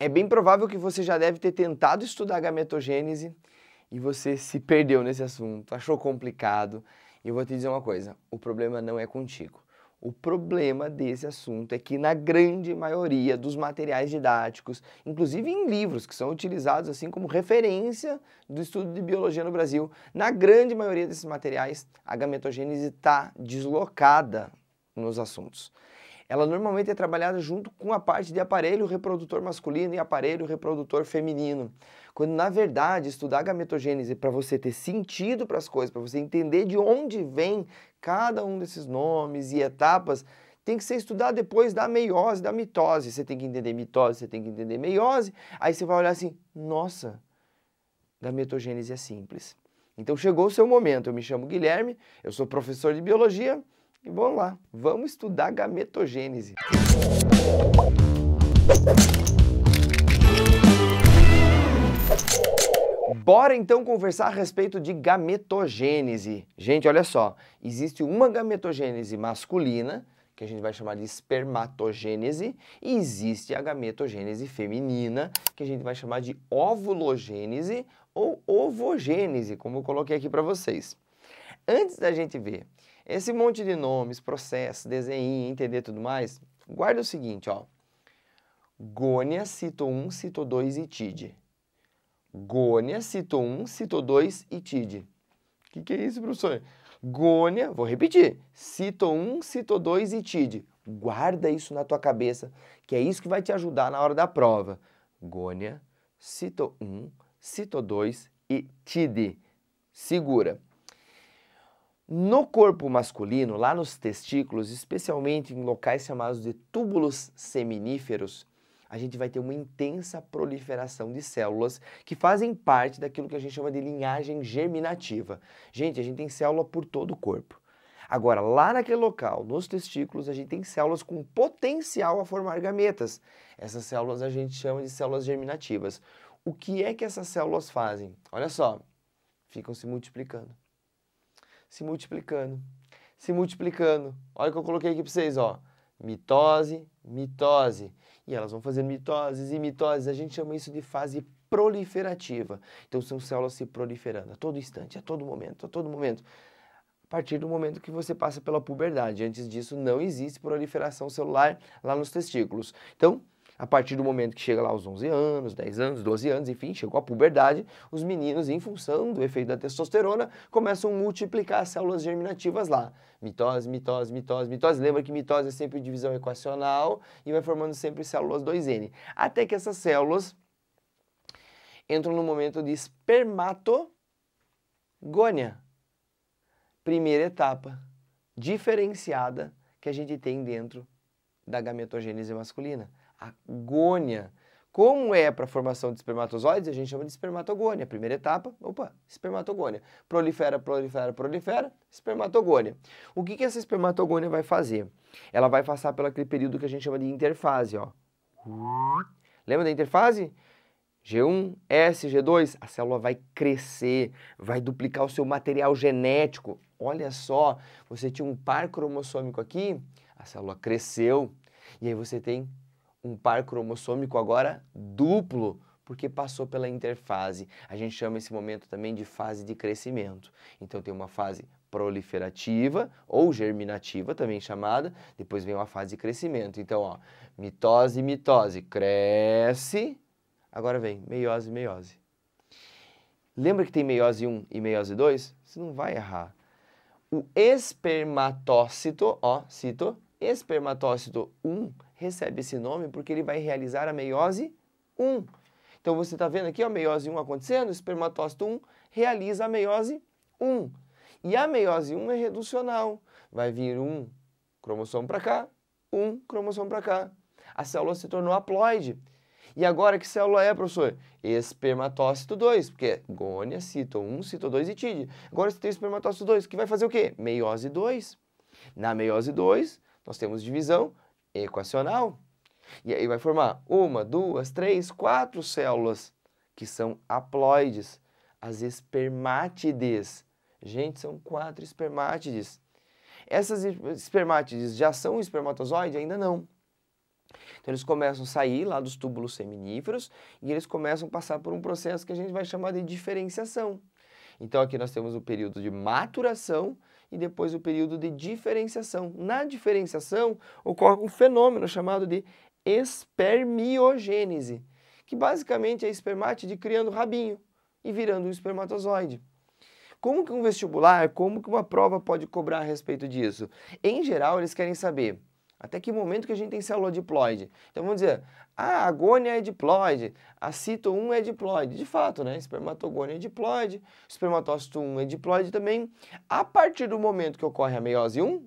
é bem provável que você já deve ter tentado estudar a gametogênese e você se perdeu nesse assunto, achou complicado. E eu vou te dizer uma coisa: o problema não é contigo. O problema desse assunto é que na grande maioria dos materiais didáticos, inclusive em livros que são utilizados assim como referência do estudo de biologia no Brasil, na grande maioria desses materiais a gametogênese está deslocada nos assuntos ela normalmente é trabalhada junto com a parte de aparelho reprodutor masculino e aparelho reprodutor feminino. Quando na verdade estudar gametogênese para você ter sentido para as coisas, para você entender de onde vem cada um desses nomes e etapas, tem que ser estudado depois da meiose, da mitose. Você tem que entender mitose, você tem que entender meiose. Aí você vai olhar assim, nossa, gametogênese é simples. Então chegou o seu momento. Eu me chamo Guilherme, eu sou professor de biologia. E vamos lá, vamos estudar gametogênese. Bora então conversar a respeito de gametogênese. Gente, olha só, existe uma gametogênese masculina, que a gente vai chamar de espermatogênese, e existe a gametogênese feminina, que a gente vai chamar de ovulogênese ou ovogênese, como eu coloquei aqui para vocês. Antes da gente ver esse monte de nomes, processos, desenho, entender tudo mais, guarda o seguinte, ó. Gônia citou 1, citou 2 e tide. Gônia citou 1, citou 2 e tide. O que, que é isso, professor? Gônia, vou repetir, citou 1, citou 2 e tide. Guarda isso na tua cabeça, que é isso que vai te ajudar na hora da prova. Gônia, citou 1, citou 2 e tide. Segura. No corpo masculino, lá nos testículos, especialmente em locais chamados de túbulos seminíferos, a gente vai ter uma intensa proliferação de células que fazem parte daquilo que a gente chama de linhagem germinativa. Gente, a gente tem célula por todo o corpo. Agora, lá naquele local, nos testículos, a gente tem células com potencial a formar gametas. Essas células a gente chama de células germinativas. O que é que essas células fazem? Olha só, ficam se multiplicando se multiplicando, se multiplicando. Olha o que eu coloquei aqui para vocês, ó. Mitose, mitose. E elas vão fazendo mitoses e mitoses. A gente chama isso de fase proliferativa. Então são células se proliferando a todo instante, a todo momento, a todo momento. A partir do momento que você passa pela puberdade. Antes disso, não existe proliferação celular lá nos testículos. Então, a partir do momento que chega lá aos 11 anos, 10 anos, 12 anos, enfim, chegou à puberdade, os meninos, em função do efeito da testosterona, começam a multiplicar as células germinativas lá. Mitose, mitose, mitose, mitose. Lembra que mitose é sempre divisão equacional e vai formando sempre células 2N. Até que essas células entram no momento de espermatogônia. Primeira etapa diferenciada que a gente tem dentro da gametogênese masculina agônia. Como é para a formação de espermatozoides, a gente chama de espermatogônia. Primeira etapa, opa, espermatogônia. Prolifera, prolifera, prolifera, espermatogônia. O que, que essa espermatogônia vai fazer? Ela vai passar pelo aquele período que a gente chama de interfase, ó. Lembra da interfase? G1, S, G2, a célula vai crescer, vai duplicar o seu material genético. Olha só, você tinha um par cromossômico aqui, a célula cresceu, e aí você tem um par cromossômico agora duplo, porque passou pela interfase. A gente chama esse momento também de fase de crescimento. Então tem uma fase proliferativa ou germinativa também chamada, depois vem uma fase de crescimento. Então, ó, mitose, mitose, cresce, agora vem meiose, meiose. Lembra que tem meiose 1 e meiose 2? Você não vai errar. O espermatócito, ó, cito, Espermatócito 1 recebe esse nome porque ele vai realizar a meiose 1. Então você está vendo aqui ó, a meiose 1 acontecendo, o espermatócito 1 realiza a meiose 1. E a meiose 1 é reducional. Vai vir um cromossomo para cá, um cromossomo para cá. A célula se tornou haploide. E agora que célula é, professor? Espermatócito 2, porque é gônia, cito 1, cito 2 e tide. Agora você tem espermatócito 2, que vai fazer o quê? Meiose 2. Na meiose 2, nós temos divisão equacional. E aí vai formar uma, duas, três, quatro células que são haploides, as espermátides. Gente, são quatro espermátides. Essas espermátides já são espermatozoide? Ainda não. Então eles começam a sair lá dos túbulos seminíferos e eles começam a passar por um processo que a gente vai chamar de diferenciação. Então aqui nós temos o período de maturação e depois o período de diferenciação. Na diferenciação ocorre um fenômeno chamado de espermiogênese, que basicamente é espermátide criando rabinho e virando um espermatozoide. Como que um vestibular, como que uma prova pode cobrar a respeito disso? Em geral, eles querem saber até que momento que a gente tem célula diploide? Então vamos dizer, a agônia é diploide, a cito 1 é diploide. De fato, né? Espermatogônia é diploide, espermatócito 1 é diploide também. A partir do momento que ocorre a meiose 1,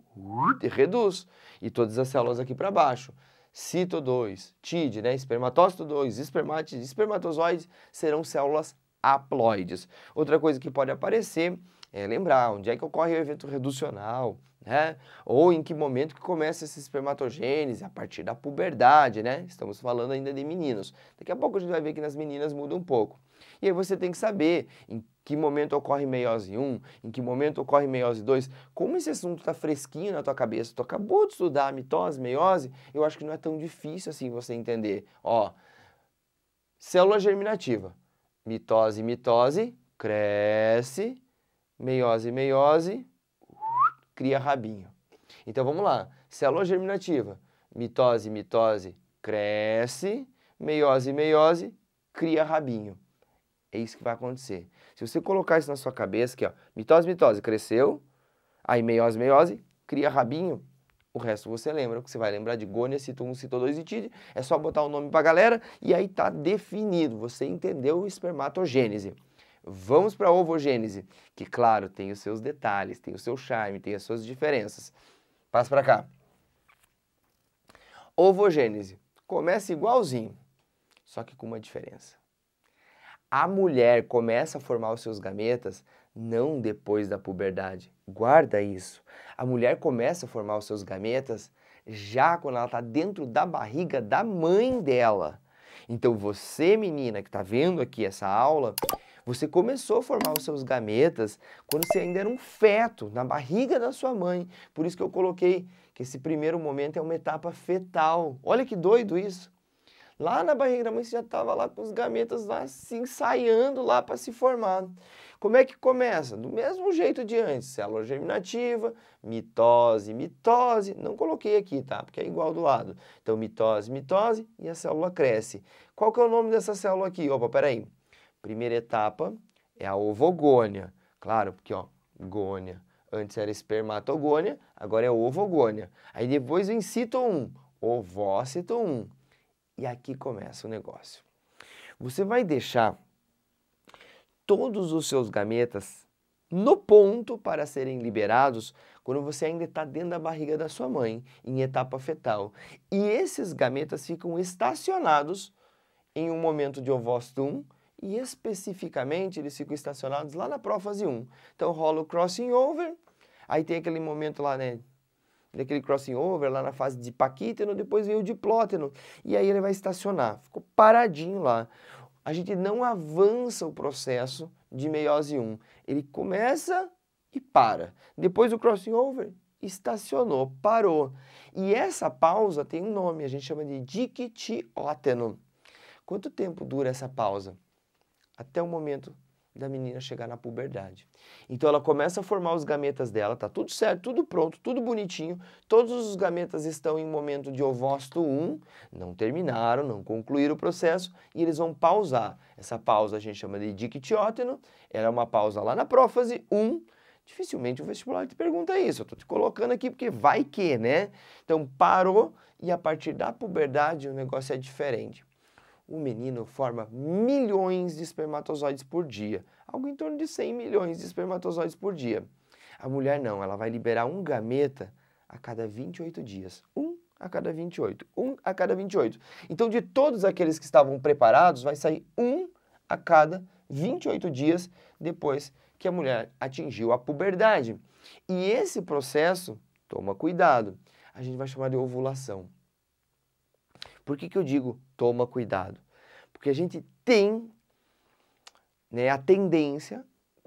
reduz. E todas as células aqui para baixo. Cito 2, TID, né? Espermatócito 2, espermatides, espermatozoides serão células haploides. Outra coisa que pode aparecer é, lembrar onde é que ocorre o evento reducional, né? Ou em que momento que começa esse espermatogênese, a partir da puberdade, né? Estamos falando ainda de meninos. Daqui a pouco a gente vai ver que nas meninas muda um pouco. E aí você tem que saber em que momento ocorre meiose 1, em que momento ocorre meiose 2. Como esse assunto está fresquinho na tua cabeça, tu acabou de estudar mitose, meiose, eu acho que não é tão difícil assim você entender. Ó, célula germinativa, mitose, mitose, cresce, meiose, meiose, cria rabinho. Então vamos lá, célula germinativa, mitose, mitose, cresce, meiose, meiose, cria rabinho. É isso que vai acontecer. Se você colocar isso na sua cabeça, que ó, mitose, mitose, cresceu, aí meiose, meiose, cria rabinho, o resto você lembra, que você vai lembrar de gônia, cito 1, cito 2 e tide. É só botar o um nome para galera e aí tá definido. Você entendeu espermatogênese. Vamos para a ovogênese, que, claro, tem os seus detalhes, tem o seu charme, tem as suas diferenças. Passa para cá. Ovogênese. Começa igualzinho, só que com uma diferença. A mulher começa a formar os seus gametas não depois da puberdade. Guarda isso. A mulher começa a formar os seus gametas já quando ela está dentro da barriga da mãe dela. Então você, menina, que está vendo aqui essa aula, você começou a formar os seus gametas quando você ainda era um feto, na barriga da sua mãe. Por isso que eu coloquei que esse primeiro momento é uma etapa fetal. Olha que doido isso. Lá na barriga da mãe você já estava lá com os gametas lá se assim, ensaiando lá para se formar. Como é que começa? Do mesmo jeito de antes, célula germinativa, mitose, mitose, não coloquei aqui, tá? Porque é igual do lado. Então mitose, mitose e a célula cresce. Qual que é o nome dessa célula aqui? Opa, peraí. Primeira etapa é a ovogônia. Claro, porque ó, gônia. Antes era espermatogônia, agora é ovogônia. Aí depois vem cito 1, ovócito 1. E aqui começa o negócio. Você vai deixar todos os seus gametas no ponto para serem liberados quando você ainda está dentro da barriga da sua mãe, em etapa fetal. E esses gametas ficam estacionados em um momento de ovócito 1 e especificamente eles ficam estacionados lá na prófase 1. Então rola o crossing over, aí tem aquele momento lá, né? Daquele crossing over lá na fase de paquíteno, depois vem o diplóteno, e aí ele vai estacionar. Ficou paradinho lá. A gente não avança o processo de meiose 1. Ele começa e para. Depois do crossing over, estacionou, parou. E essa pausa tem um nome, a gente chama de dictióteno. Quanto tempo dura essa pausa? até o momento da menina chegar na puberdade. Então ela começa a formar os gametas dela, tá tudo certo, tudo pronto, tudo bonitinho. Todos os gametas estão em momento de ovócito 1, não terminaram, não concluíram o processo e eles vão pausar. Essa pausa a gente chama de dictióteno, ela é uma pausa lá na prófase 1. Dificilmente o vestibular te pergunta isso, eu tô te colocando aqui porque vai que, né? Então parou e a partir da puberdade o negócio é diferente o menino forma milhões de espermatozoides por dia, algo em torno de 100 milhões de espermatozoides por dia. A mulher não, ela vai liberar um gameta a cada 28 dias. Um a cada 28, um a cada 28. Então, de todos aqueles que estavam preparados, vai sair um a cada 28 dias depois que a mulher atingiu a puberdade. E esse processo, toma cuidado, a gente vai chamar de ovulação. Por que, que eu digo toma cuidado? Porque a gente tem né, a tendência,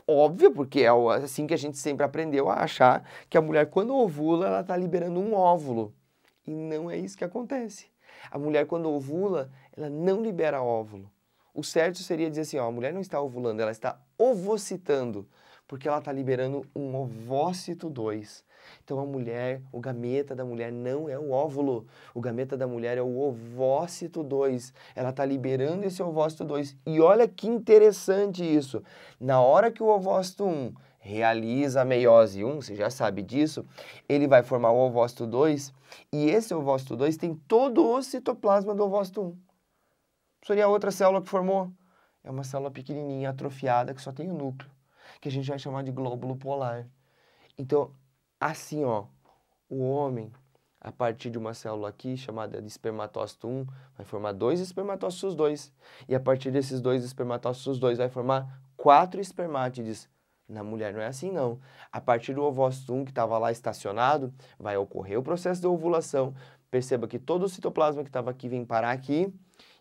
óbvia, porque é assim que a gente sempre aprendeu a achar que a mulher, quando ovula, ela está liberando um óvulo. E não é isso que acontece. A mulher, quando ovula, ela não libera óvulo. O certo seria dizer assim: ó, a mulher não está ovulando, ela está ovocitando porque ela está liberando um ovócito 2. Então a mulher, o gameta da mulher não é o óvulo, o gameta da mulher é o ovócito 2. Ela está liberando esse ovócito 2. E olha que interessante isso. Na hora que o ovócito 1 um realiza a meiose 1, você já sabe disso, ele vai formar o ovócito 2 e esse ovócito 2 tem todo o citoplasma do ovócito 1. Seria a outra célula que formou? É uma célula pequenininha, atrofiada, que só tem o núcleo que a gente vai chamar de glóbulo polar. Então, assim, ó, o homem, a partir de uma célula aqui chamada de espermatócito 1, vai formar dois espermatócitos 2. E a partir desses dois espermatócitos 2 vai formar quatro espermátides. Na mulher não é assim não. A partir do ovócito 1 que estava lá estacionado, vai ocorrer o processo de ovulação. Perceba que todo o citoplasma que estava aqui vem parar aqui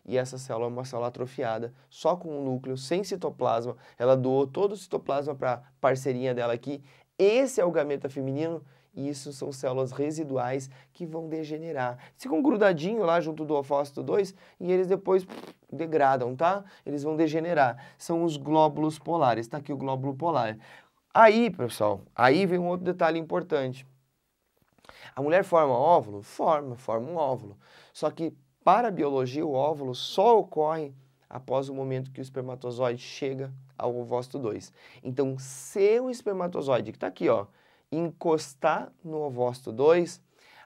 e essa célula é uma célula atrofiada, só com um núcleo, sem citoplasma. Ela doou todo o citoplasma para parceirinha dela aqui. Esse é o gameta feminino e isso são células residuais que vão degenerar. Ficam grudadinho lá junto do ofócito 2 e eles depois pff, degradam, tá? Eles vão degenerar. São os glóbulos polares, Está aqui o glóbulo polar. Aí, pessoal, aí vem um outro detalhe importante. A mulher forma óvulo? Forma, forma um óvulo. Só que para a biologia, o óvulo só ocorre após o momento que o espermatozoide chega ao ovócito 2. Então, se o espermatozoide, que está aqui, ó, encostar no ovócito 2,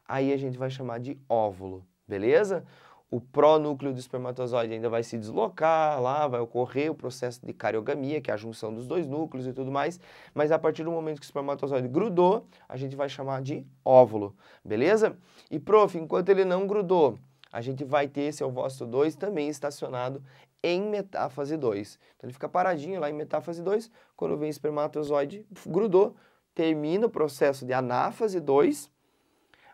aí a gente vai chamar de óvulo, beleza? O pró-núcleo do espermatozoide ainda vai se deslocar lá, vai ocorrer o processo de cariogamia, que é a junção dos dois núcleos e tudo mais, mas a partir do momento que o espermatozoide grudou, a gente vai chamar de óvulo, beleza? E prof, enquanto ele não grudou, a gente vai ter esse ovócito 2 também estacionado em metáfase 2. Então ele fica paradinho lá em metáfase 2, quando vem espermatozoide, grudou, termina o processo de anáfase 2,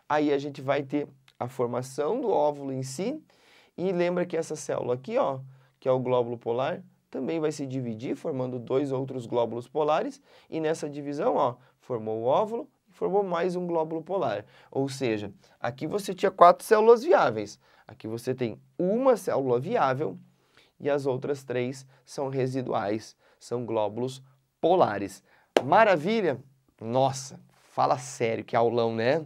aí a gente vai ter a formação do óvulo em si, e lembra que essa célula aqui, ó, que é o glóbulo polar, também vai se dividir, formando dois outros glóbulos polares, e nessa divisão, ó, formou o óvulo, formou mais um glóbulo polar. Ou seja, aqui você tinha quatro células viáveis. Aqui você tem uma célula viável e as outras três são residuais, são glóbulos polares. Maravilha? Nossa, fala sério, que aulão, né?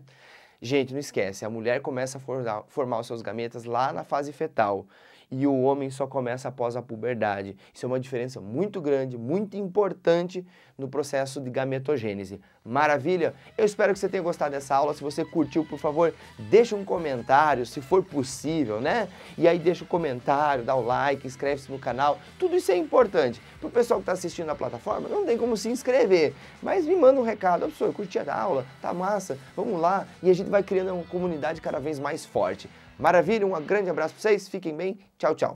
Gente, não esquece, a mulher começa a formar, formar os seus gametas lá na fase fetal e o homem só começa após a puberdade. Isso é uma diferença muito grande, muito importante no processo de gametogênese. Maravilha? Eu espero que você tenha gostado dessa aula. Se você curtiu, por favor, deixa um comentário, se for possível, né? E aí deixa o um comentário, dá o um like, inscreve-se no canal. Tudo isso é importante. Para o pessoal que está assistindo na plataforma, não tem como se inscrever, mas me manda um recado. Ô, professor, curti a aula, tá massa, vamos lá. E a gente vai criando uma comunidade cada vez mais forte. Maravilha, um grande abraço para vocês, fiquem bem, tchau, tchau.